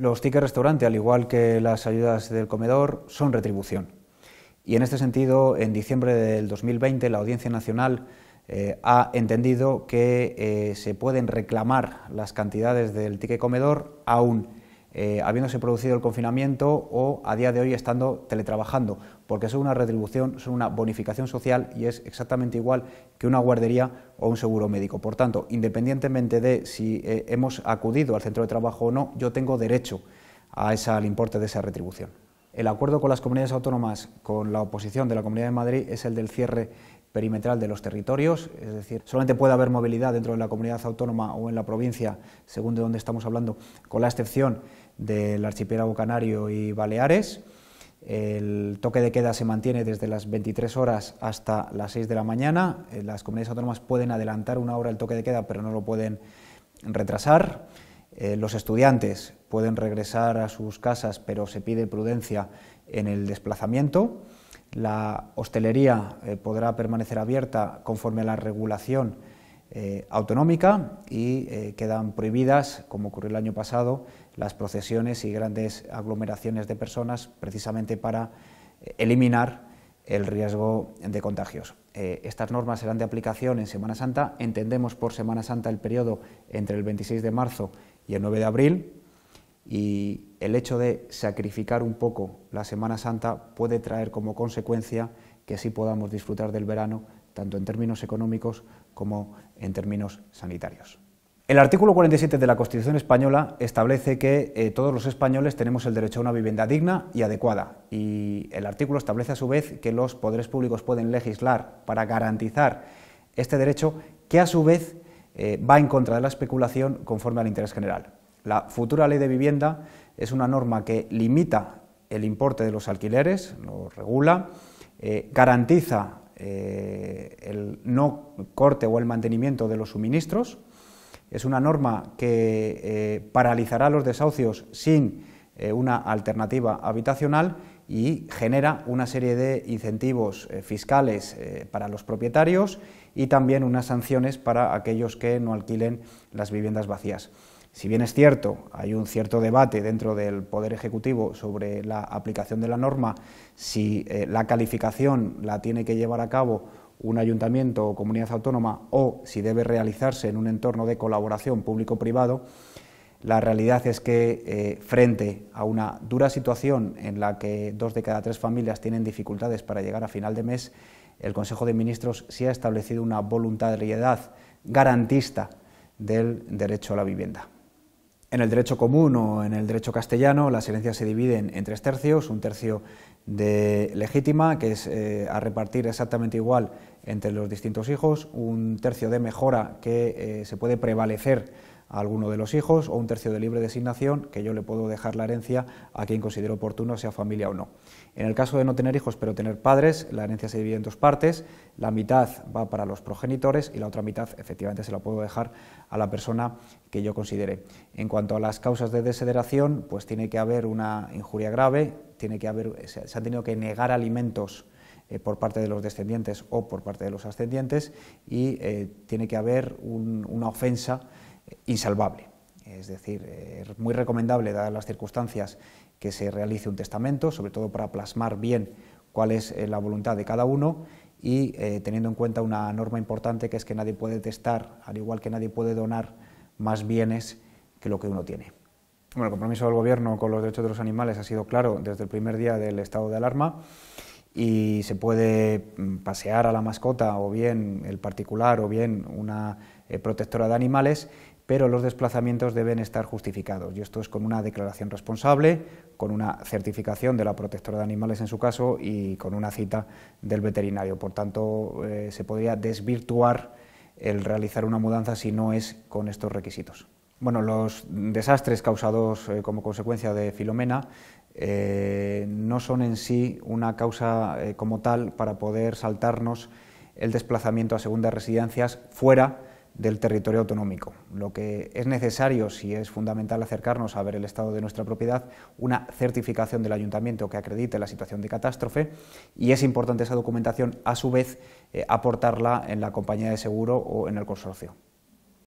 Los tickets restaurante, al igual que las ayudas del comedor, son retribución. Y en este sentido, en diciembre del 2020, la Audiencia Nacional eh, ha entendido que eh, se pueden reclamar las cantidades del ticket comedor aún eh, habiéndose producido el confinamiento o a día de hoy estando teletrabajando, porque es una retribución, son una bonificación social y es exactamente igual que una guardería o un seguro médico. Por tanto, independientemente de si eh, hemos acudido al centro de trabajo o no, yo tengo derecho a al importe de esa retribución. El acuerdo con las comunidades autónomas, con la oposición de la Comunidad de Madrid, es el del cierre perimetral de los territorios, es decir, solamente puede haber movilidad dentro de la comunidad autónoma o en la provincia, según de dónde estamos hablando, con la excepción del archipiélago canario y Baleares. El toque de queda se mantiene desde las 23 horas hasta las 6 de la mañana. Eh, las comunidades autónomas pueden adelantar una hora el toque de queda, pero no lo pueden retrasar. Eh, los estudiantes pueden regresar a sus casas, pero se pide prudencia en el desplazamiento. La hostelería eh, podrá permanecer abierta conforme a la regulación eh, autonómica y eh, quedan prohibidas, como ocurrió el año pasado, las procesiones y grandes aglomeraciones de personas precisamente para eliminar el riesgo de contagios. estas normas serán de aplicación en Semana Santa. Entendemos por Semana Santa el periodo entre el 26 de marzo y el 9 de abril, y el hecho de sacrificar un poco la Semana Santa puede traer como consecuencia que así podamos disfrutar del verano, tanto en términos económicos como en términos sanitarios. El artículo 47 de la Constitución española establece que eh, todos los españoles tenemos el derecho a una vivienda digna y adecuada y el artículo establece a su vez que los poderes públicos pueden legislar para garantizar este derecho que a su vez eh, va en contra de la especulación conforme al interés general. La futura ley de vivienda es una norma que limita el importe de los alquileres, lo regula, eh, garantiza eh, el no corte o el mantenimiento de los suministros. Es una norma que eh, paralizará los desahucios sin una alternativa habitacional y genera una serie de incentivos fiscales para los propietarios y también unas sanciones para aquellos que no alquilen las viviendas vacías. Si bien es cierto, hay un cierto debate dentro del Poder Ejecutivo sobre la aplicación de la norma, si eh, la calificación la tiene que llevar a cabo un ayuntamiento o comunidad autónoma o si debe realizarse en un entorno de colaboración público-privado, la realidad es que eh, frente a una dura situación en la que dos de cada tres familias tienen dificultades para llegar a final de mes, el Consejo de Ministros sí ha establecido una voluntariedad garantista del derecho a la vivienda. En el derecho común o en el derecho castellano, las herencias se dividen en tres tercios, un tercio de legítima, que es eh, a repartir exactamente igual entre los distintos hijos, un tercio de mejora que eh, se puede prevalecer a alguno de los hijos o un tercio de libre designación que yo le puedo dejar la herencia a quien considero oportuno, sea familia o no. En el caso de no tener hijos pero tener padres, la herencia se divide en dos partes, la mitad va para los progenitores y la otra mitad efectivamente se la puedo dejar a la persona que yo considere. En cuanto a las causas de desederación, pues tiene que haber una injuria grave, tiene que haber, se han tenido que negar alimentos eh, por parte de los descendientes o por parte de los ascendientes y eh, tiene que haber una ofensa insalvable. Es decir, eh, es muy recomendable, dadas las circunstancias, que se realice un testamento, sobre todo para plasmar bien cuál es eh, la voluntad de cada uno y eh, teniendo en cuenta una norma importante que es que nadie puede testar, al igual que nadie puede donar más bienes que lo que uno tiene. el compromiso del Gobierno con los derechos de los animales ha sido claro desde el primer día del estado de alarma y se puede mm, pasear a la mascota o bien el particular o bien una protectora de animales pero los desplazamientos deben estar justificados. Y esto es con una declaración responsable, con una certificación de la protectora de animales en su caso y con una cita del veterinario. Por tanto, eh, se podría desvirtuar el realizar una mudanza si no es con estos requisitos. Bueno, los desastres causados eh, como consecuencia de Filomena eh, no son en sí una causa como tal para poder saltarnos el desplazamiento a segundas residencias fuera del territorio autonómico. Lo que es necesario, si es fundamental acercarnos a ver el estado de nuestra propiedad, una certificación del ayuntamiento que acredite la situación de catástrofe y es importante esa documentación, a su vez, eh, aportarla en la compañía de seguro o en el consorcio.